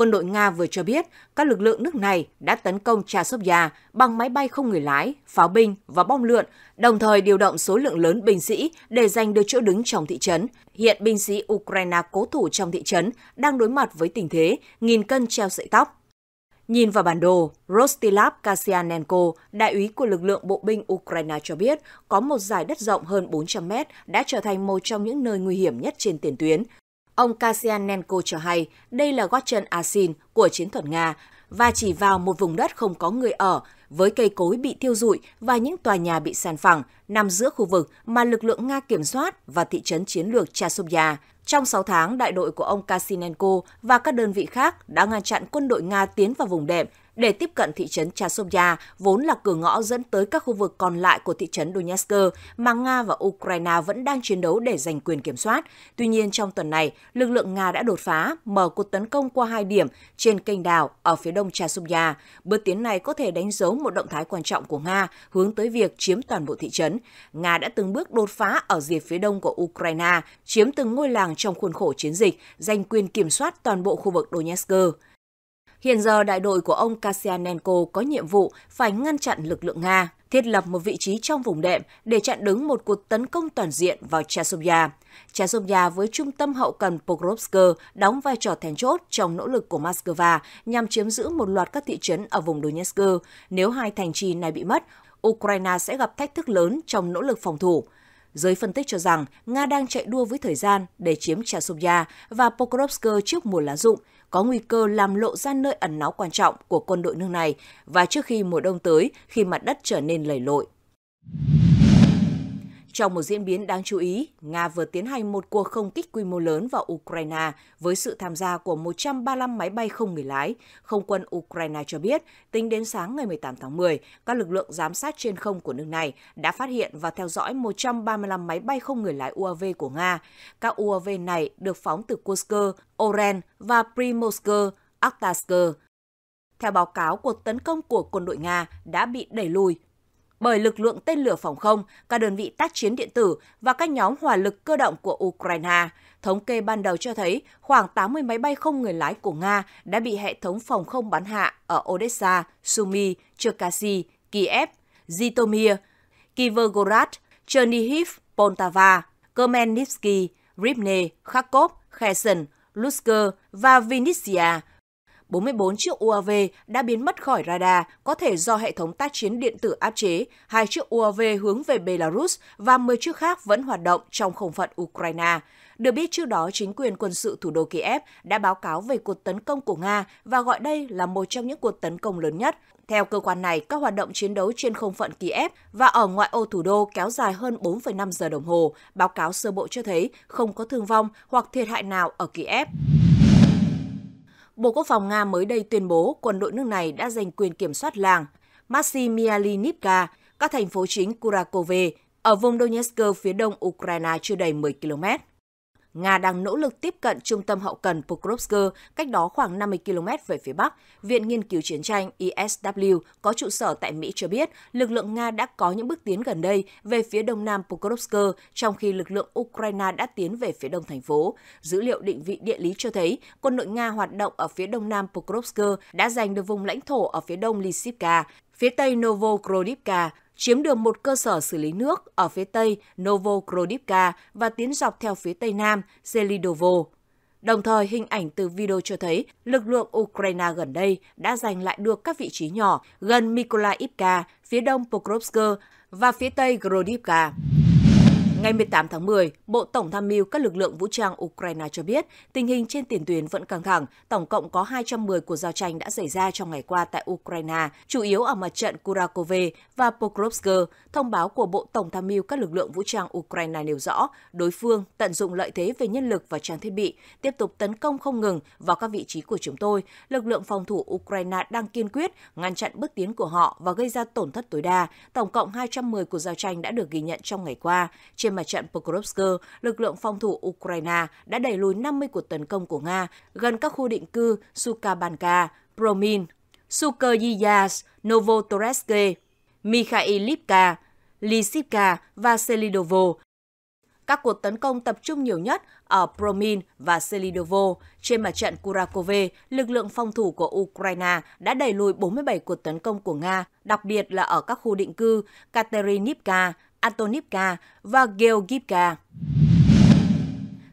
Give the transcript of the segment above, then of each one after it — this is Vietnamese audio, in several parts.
quân đội Nga vừa cho biết các lực lượng nước này đã tấn công Trà Chasovia bằng máy bay không người lái, pháo binh và bom lượn, đồng thời điều động số lượng lớn binh sĩ để giành được chỗ đứng trong thị trấn. Hiện binh sĩ Ukraine cố thủ trong thị trấn đang đối mặt với tình thế nghìn cân treo sợi tóc. Nhìn vào bản đồ, Rostislav Kasianenko, đại úy của lực lượng bộ binh Ukraine cho biết có một giải đất rộng hơn 400 mét đã trở thành một trong những nơi nguy hiểm nhất trên tiền tuyến. Ông Kasianenko cho hay đây là gót chân asin của chiến thuật Nga và chỉ vào một vùng đất không có người ở với cây cối bị thiêu rụi và những tòa nhà bị sàn phẳng nằm giữa khu vực mà lực lượng Nga kiểm soát và thị trấn chiến lược Chasovya. Trong 6 tháng, đại đội của ông Kasinenko và các đơn vị khác đã ngăn chặn quân đội Nga tiến vào vùng đệm để tiếp cận thị trấn Chasovya, vốn là cửa ngõ dẫn tới các khu vực còn lại của thị trấn Donetsk mà Nga và Ukraine vẫn đang chiến đấu để giành quyền kiểm soát. Tuy nhiên, trong tuần này, lực lượng Nga đã đột phá, mở cuộc tấn công qua hai điểm trên kênh đào ở phía đông Chasovya. Bước tiến này có thể đánh dấu một động thái quan trọng của Nga hướng tới việc chiếm toàn bộ thị trấn. Nga đã từng bước đột phá ở rìa phía đông của Ukraine, chiếm từng ngôi làng trong khuôn khổ chiến dịch, giành quyền kiểm soát toàn bộ khu vực Donetsk. Hiện giờ đại đội của ông Kasyanenko có nhiệm vụ phải ngăn chặn lực lượng Nga, thiết lập một vị trí trong vùng đệm để chặn đứng một cuộc tấn công toàn diện vào Chasovya. Chasovya với trung tâm hậu cần Pokrovsk đóng vai trò then chốt trong nỗ lực của Moscow nhằm chiếm giữ một loạt các thị trấn ở vùng Donetsk. Nếu hai thành trì này bị mất, Ukraine sẽ gặp thách thức lớn trong nỗ lực phòng thủ. Giới phân tích cho rằng Nga đang chạy đua với thời gian để chiếm Chasovya và Pokrovsk trước mùa lá rụng, có nguy cơ làm lộ ra nơi ẩn náu quan trọng của quân đội nước này và trước khi mùa đông tới khi mặt đất trở nên lầy lội. Trong một diễn biến đáng chú ý, Nga vừa tiến hành một cuộc không kích quy mô lớn vào Ukraine với sự tham gia của 135 máy bay không người lái. Không quân Ukraine cho biết, tính đến sáng ngày 18 tháng 10, các lực lượng giám sát trên không của nước này đã phát hiện và theo dõi 135 máy bay không người lái UAV của Nga. Các UAV này được phóng từ Kursk, Oren và Primorsk, Akhtarsk. Theo báo cáo, cuộc tấn công của quân đội Nga đã bị đẩy lùi bởi lực lượng tên lửa phòng không, các đơn vị tác chiến điện tử và các nhóm hỏa lực cơ động của Ukraine. Thống kê ban đầu cho thấy khoảng 80 máy bay không người lái của Nga đã bị hệ thống phòng không bắn hạ ở Odessa, Sumy, Cherkasy, Kiev, Zitomir, Kivergorod, Chernihiv, Poltava, Khmelnytsky, Rivne, Kharkov, Kherson, Lutsk và Vinnytsia 44 chiếc UAV đã biến mất khỏi radar, có thể do hệ thống tác chiến điện tử áp chế, hai chiếc UAV hướng về Belarus và 10 chiếc khác vẫn hoạt động trong không phận Ukraine. Được biết trước đó, chính quyền quân sự thủ đô Kiev đã báo cáo về cuộc tấn công của Nga và gọi đây là một trong những cuộc tấn công lớn nhất. Theo cơ quan này, các hoạt động chiến đấu trên không phận Kiev và ở ngoại ô thủ đô kéo dài hơn 4,5 giờ đồng hồ. Báo cáo sơ bộ cho thấy không có thương vong hoặc thiệt hại nào ở Kiev. Bộ Quốc phòng Nga mới đây tuyên bố quân đội nước này đã giành quyền kiểm soát làng Maximilianivka, các thành phố chính Kurakove ở vùng Donetsk phía đông Ukraine chưa đầy 10 km. Nga đang nỗ lực tiếp cận trung tâm hậu cần Pokrovsk cách đó khoảng 50 km về phía Bắc. Viện Nghiên cứu Chiến tranh ISW e có trụ sở tại Mỹ cho biết lực lượng Nga đã có những bước tiến gần đây về phía đông nam Pokrovsk, trong khi lực lượng Ukraine đã tiến về phía đông thành phố. Dữ liệu định vị địa lý cho thấy quân đội Nga hoạt động ở phía đông nam Pokrovsk đã giành được vùng lãnh thổ ở phía đông Lysivka, phía tây Novogrodivka, chiếm được một cơ sở xử lý nước ở phía tây Novokrodivka và tiến dọc theo phía tây nam Zelidovo. Đồng thời, hình ảnh từ video cho thấy lực lượng Ukraine gần đây đã giành lại được các vị trí nhỏ gần Mykolaiivka, phía đông Pokrovsk và phía tây Grodivka. Ngày 18 tháng 10, Bộ Tổng tham mưu các lực lượng vũ trang Ukraine cho biết tình hình trên tiền tuyến vẫn căng thẳng. Tổng cộng có 210 cuộc giao tranh đã xảy ra trong ngày qua tại Ukraine, chủ yếu ở mặt trận Kurakove và Pokrovsk. Thông báo của Bộ Tổng tham mưu các lực lượng vũ trang Ukraine nêu rõ, đối phương tận dụng lợi thế về nhân lực và trang thiết bị, tiếp tục tấn công không ngừng vào các vị trí của chúng tôi. Lực lượng phòng thủ Ukraine đang kiên quyết ngăn chặn bước tiến của họ và gây ra tổn thất tối đa. Tổng cộng 210 cuộc giao tranh đã được ghi nhận trong ngày qua. Trên trên mặt trận Pokrovsk, lực lượng phòng thủ Ukraine đã đẩy lùi 50 cuộc tấn công của Nga gần các khu định cư Sukabanka, Promin, Sukoyas, Novotoreske, Mikhailivka, Lisivka và Selidovo. Các cuộc tấn công tập trung nhiều nhất ở Promin và Selidovo. Trên mặt trận Kurakove, lực lượng phòng thủ của Ukraine đã đẩy lùi 47 cuộc tấn công của Nga, đặc biệt là ở các khu định cư Katerinivka, Antonivka và Georgivka.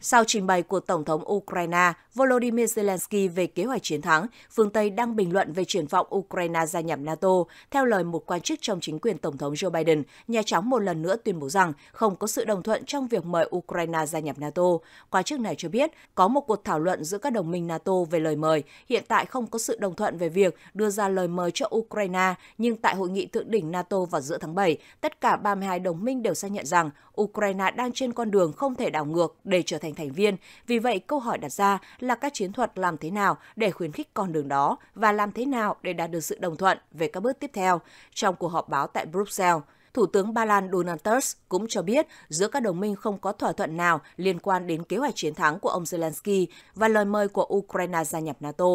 Sau trình bày của Tổng thống Ukraine Volodymyr Zelensky về kế hoạch chiến thắng, phương Tây đang bình luận về triển vọng Ukraine gia nhập NATO, theo lời một quan chức trong chính quyền Tổng thống Joe Biden, Nhà Trắng một lần nữa tuyên bố rằng không có sự đồng thuận trong việc mời Ukraine gia nhập NATO. Quan chức này cho biết có một cuộc thảo luận giữa các đồng minh NATO về lời mời, hiện tại không có sự đồng thuận về việc đưa ra lời mời cho Ukraine, nhưng tại hội nghị thượng đỉnh NATO vào giữa tháng 7, tất cả 32 đồng minh đều xác nhận rằng Ukraine đang trên con đường không thể đảo ngược để trở thành thành viên. Vì vậy, câu hỏi đặt ra là là các chiến thuật làm thế nào để khuyến khích con đường đó và làm thế nào để đạt được sự đồng thuận về các bước tiếp theo trong cuộc họp báo tại Bruxelles. Thủ tướng Ba Lan Donald Tusk cũng cho biết giữa các đồng minh không có thỏa thuận nào liên quan đến kế hoạch chiến thắng của ông Zelensky và lời mời của Ukraine gia nhập NATO.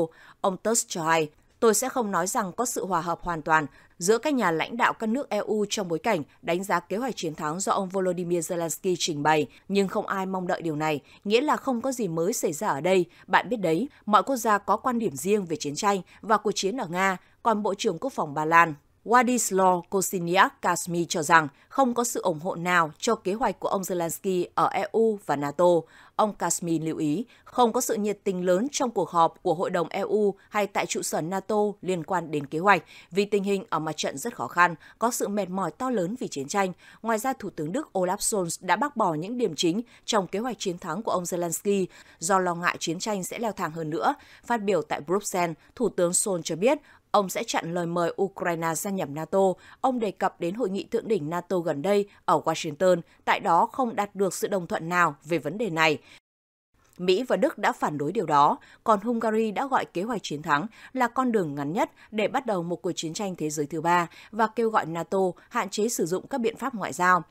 Ông Tusk cho hay, Tôi sẽ không nói rằng có sự hòa hợp hoàn toàn giữa các nhà lãnh đạo các nước EU trong bối cảnh đánh giá kế hoạch chiến thắng do ông Volodymyr Zelensky trình bày, nhưng không ai mong đợi điều này, nghĩa là không có gì mới xảy ra ở đây. Bạn biết đấy, mọi quốc gia có quan điểm riêng về chiến tranh và cuộc chiến ở Nga, còn Bộ trưởng Quốc phòng Ba Lan Władysław Kosiniak Kasmi cho rằng không có sự ủng hộ nào cho kế hoạch của ông Zelensky ở EU và NATO. Ông Kasmi lưu ý không có sự nhiệt tình lớn trong cuộc họp của Hội đồng EU hay tại trụ sở NATO liên quan đến kế hoạch vì tình hình ở mặt trận rất khó khăn, có sự mệt mỏi to lớn vì chiến tranh. Ngoài ra, Thủ tướng Đức Olaf Scholz đã bác bỏ những điểm chính trong kế hoạch chiến thắng của ông Zelensky do lo ngại chiến tranh sẽ leo thang hơn nữa. Phát biểu tại Bruxelles, Thủ tướng Scholz cho biết Ông sẽ chặn lời mời Ukraine gia nhập NATO. Ông đề cập đến hội nghị thượng đỉnh NATO gần đây ở Washington, tại đó không đạt được sự đồng thuận nào về vấn đề này. Mỹ và Đức đã phản đối điều đó, còn Hungary đã gọi kế hoạch chiến thắng là con đường ngắn nhất để bắt đầu một cuộc chiến tranh thế giới thứ ba và kêu gọi NATO hạn chế sử dụng các biện pháp ngoại giao.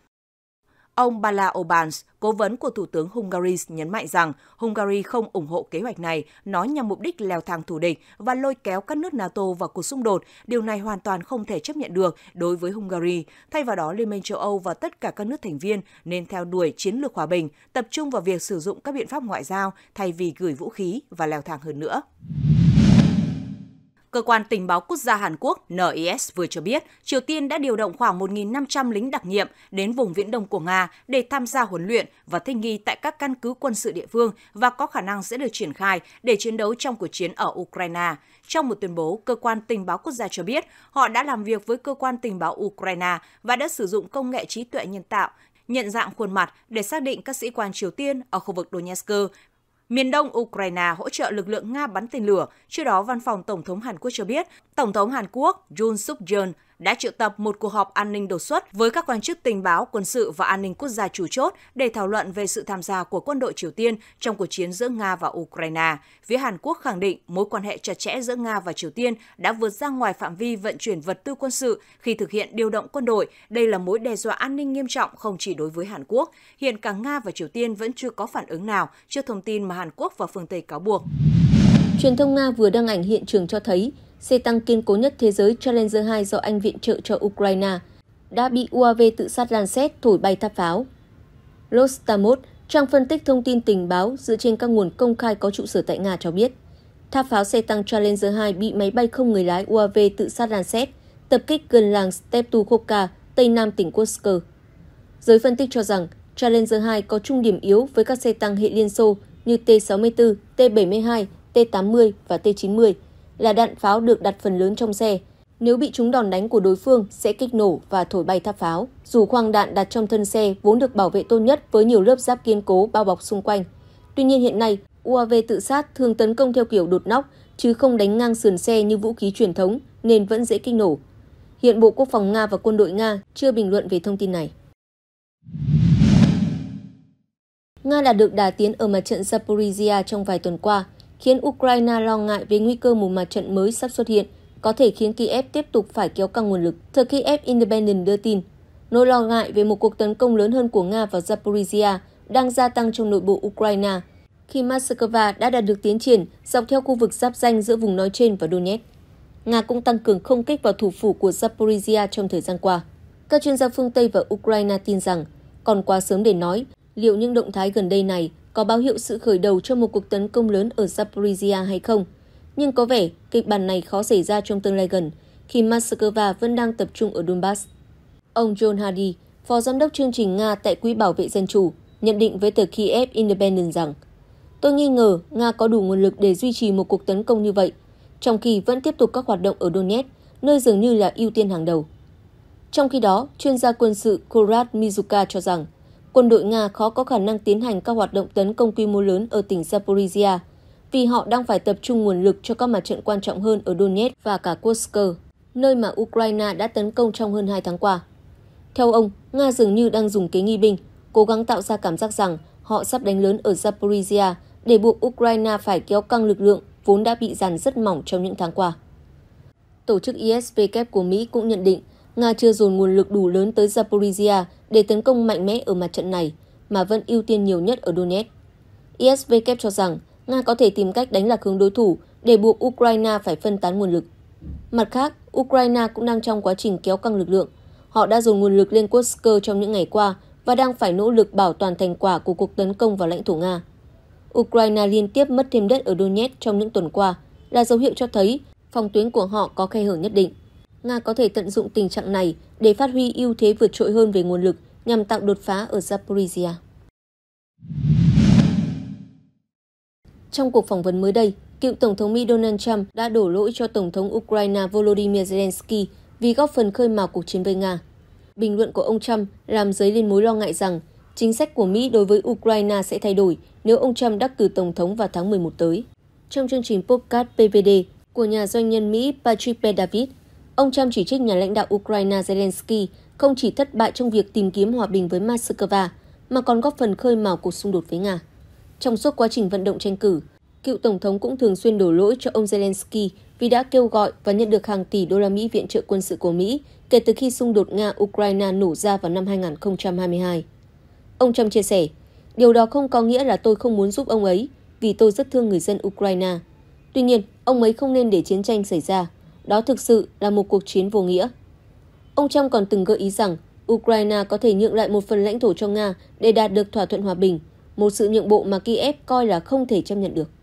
Ông Bala Obans, cố vấn của Thủ tướng Hungary nhấn mạnh rằng Hungary không ủng hộ kế hoạch này, nó nhằm mục đích leo thang thù địch và lôi kéo các nước NATO vào cuộc xung đột. Điều này hoàn toàn không thể chấp nhận được đối với Hungary. Thay vào đó, Liên minh châu Âu và tất cả các nước thành viên nên theo đuổi chiến lược hòa bình, tập trung vào việc sử dụng các biện pháp ngoại giao thay vì gửi vũ khí và leo thang hơn nữa. Cơ quan Tình báo Quốc gia Hàn Quốc NIS vừa cho biết Triều Tiên đã điều động khoảng 1.500 lính đặc nhiệm đến vùng Viễn Đông của Nga để tham gia huấn luyện và thích nghi tại các căn cứ quân sự địa phương và có khả năng sẽ được triển khai để chiến đấu trong cuộc chiến ở Ukraine. Trong một tuyên bố, Cơ quan Tình báo Quốc gia cho biết họ đã làm việc với Cơ quan Tình báo Ukraine và đã sử dụng công nghệ trí tuệ nhân tạo nhận dạng khuôn mặt để xác định các sĩ quan Triều Tiên ở khu vực Donetsk miền đông Ukraine hỗ trợ lực lượng Nga bắn tên lửa. Trước đó, văn phòng Tổng thống Hàn Quốc cho biết, Tổng thống Hàn Quốc Yoon suk yeol đã triệu tập một cuộc họp an ninh đột xuất với các quan chức tình báo, quân sự và an ninh quốc gia chủ chốt để thảo luận về sự tham gia của quân đội Triều Tiên trong cuộc chiến giữa Nga và Ukraine. Phía Hàn Quốc khẳng định mối quan hệ chặt chẽ giữa Nga và Triều Tiên đã vượt ra ngoài phạm vi vận chuyển vật tư quân sự khi thực hiện điều động quân đội. Đây là mối đe dọa an ninh nghiêm trọng không chỉ đối với Hàn Quốc. Hiện cả Nga và Triều Tiên vẫn chưa có phản ứng nào trước thông tin mà Hàn Quốc và phương Tây cáo buộc. Truyền thông Nga vừa đăng ảnh hiện trường cho thấy xe tăng kiên cố nhất thế giới Challenger 2 do Anh viện trợ cho Ukraine đã bị UAV tự sát Lancet thổi bay tháp pháo. Rostamot, trang phân tích thông tin tình báo dựa trên các nguồn công khai có trụ sở tại Nga cho biết, tháp pháo xe tăng Challenger 2 bị máy bay không người lái UAV tự sát Lancet tập kích gần làng Steptukhovka, tây nam tỉnh Kursk. Giới phân tích cho rằng Challenger 2 có chung điểm yếu với các xe tăng hệ Liên Xô như T-64, T-72, T-80 và T-90 là đạn pháo được đặt phần lớn trong xe. Nếu bị chúng đòn đánh của đối phương sẽ kích nổ và thổi bay tháp pháo. Dù khoang đạn đặt trong thân xe vốn được bảo vệ tốt nhất với nhiều lớp giáp kiên cố bao bọc xung quanh. Tuy nhiên hiện nay, UAV tự sát thường tấn công theo kiểu đột nóc chứ không đánh ngang sườn xe như vũ khí truyền thống nên vẫn dễ kích nổ. Hiện Bộ Quốc phòng Nga và quân đội Nga chưa bình luận về thông tin này. Nga đã được đà tiến ở mặt trận Zaporizhia trong vài tuần qua khiến Ukraine lo ngại về nguy cơ một mặt trận mới sắp xuất hiện, có thể khiến Kiev tiếp tục phải kéo căng nguồn lực. Thời Kiev Independent đưa tin, nỗi lo ngại về một cuộc tấn công lớn hơn của Nga vào Zaporizhia đang gia tăng trong nội bộ Ukraine, khi Moscow đã đạt được tiến triển dọc theo khu vực giáp danh giữa vùng nói trên và Donetsk. Nga cũng tăng cường không kích vào thủ phủ của Zaporizhia trong thời gian qua. Các chuyên gia phương Tây và Ukraine tin rằng còn quá sớm để nói liệu những động thái gần đây này có báo hiệu sự khởi đầu cho một cuộc tấn công lớn ở Zaporizhia hay không. Nhưng có vẻ kịch bản này khó xảy ra trong tương lai gần, khi Moscow vẫn đang tập trung ở Donbass. Ông John Hardy, phó giám đốc chương trình Nga tại Quỹ Bảo vệ Dân chủ, nhận định với tờ Kiev Independent rằng Tôi nghi ngờ Nga có đủ nguồn lực để duy trì một cuộc tấn công như vậy, trong khi vẫn tiếp tục các hoạt động ở Donetsk, nơi dường như là ưu tiên hàng đầu. Trong khi đó, chuyên gia quân sự Kurat Mizuka cho rằng quân đội Nga khó có khả năng tiến hành các hoạt động tấn công quy mô lớn ở tỉnh Zaporizhia vì họ đang phải tập trung nguồn lực cho các mặt trận quan trọng hơn ở Donetsk và cả Kursk, nơi mà Ukraine đã tấn công trong hơn 2 tháng qua. Theo ông, Nga dường như đang dùng kế nghi binh, cố gắng tạo ra cảm giác rằng họ sắp đánh lớn ở Zaporizhia để buộc Ukraine phải kéo căng lực lượng vốn đã bị dàn rất mỏng trong những tháng qua. Tổ chức ISW của Mỹ cũng nhận định Nga chưa dồn nguồn lực đủ lớn tới Zaporizhia để tấn công mạnh mẽ ở mặt trận này, mà vẫn ưu tiên nhiều nhất ở Donetsk. ISW cho rằng Nga có thể tìm cách đánh lạc hướng đối thủ để buộc Ukraine phải phân tán nguồn lực. Mặt khác, Ukraine cũng đang trong quá trình kéo căng lực lượng. Họ đã dồn nguồn lực lên Kursk trong những ngày qua và đang phải nỗ lực bảo toàn thành quả của cuộc tấn công vào lãnh thổ Nga. Ukraine liên tiếp mất thêm đất ở Donetsk trong những tuần qua là dấu hiệu cho thấy phòng tuyến của họ có khe hở nhất định. Nga có thể tận dụng tình trạng này để phát huy ưu thế vượt trội hơn về nguồn lực nhằm tạo đột phá ở Zaporizhia. Trong cuộc phỏng vấn mới đây, cựu Tổng thống Mỹ Donald Trump đã đổ lỗi cho Tổng thống Ukraine Volodymyr Zelensky vì góp phần khơi mào cuộc chiến với Nga. Bình luận của ông Trump làm dấy lên mối lo ngại rằng chính sách của Mỹ đối với Ukraine sẽ thay đổi nếu ông Trump đắc cử Tổng thống vào tháng 11 tới. Trong chương trình podcast PVD của nhà doanh nhân Mỹ Patrick P. David, Ông Trump chỉ trích nhà lãnh đạo Ukraine Zelensky không chỉ thất bại trong việc tìm kiếm hòa bình với Moscow mà còn góp phần khơi mào cuộc xung đột với Nga. Trong suốt quá trình vận động tranh cử, cựu tổng thống cũng thường xuyên đổ lỗi cho ông Zelensky vì đã kêu gọi và nhận được hàng tỷ đô la Mỹ viện trợ quân sự của Mỹ kể từ khi xung đột Nga-Ukraine nổ ra vào năm 2022. Ông Trump chia sẻ, điều đó không có nghĩa là tôi không muốn giúp ông ấy vì tôi rất thương người dân Ukraine. Tuy nhiên, ông ấy không nên để chiến tranh xảy ra đó thực sự là một cuộc chiến vô nghĩa. Ông Trump còn từng gợi ý rằng Ukraine có thể nhượng lại một phần lãnh thổ cho Nga để đạt được thỏa thuận hòa bình, một sự nhượng bộ mà Kiev coi là không thể chấp nhận được.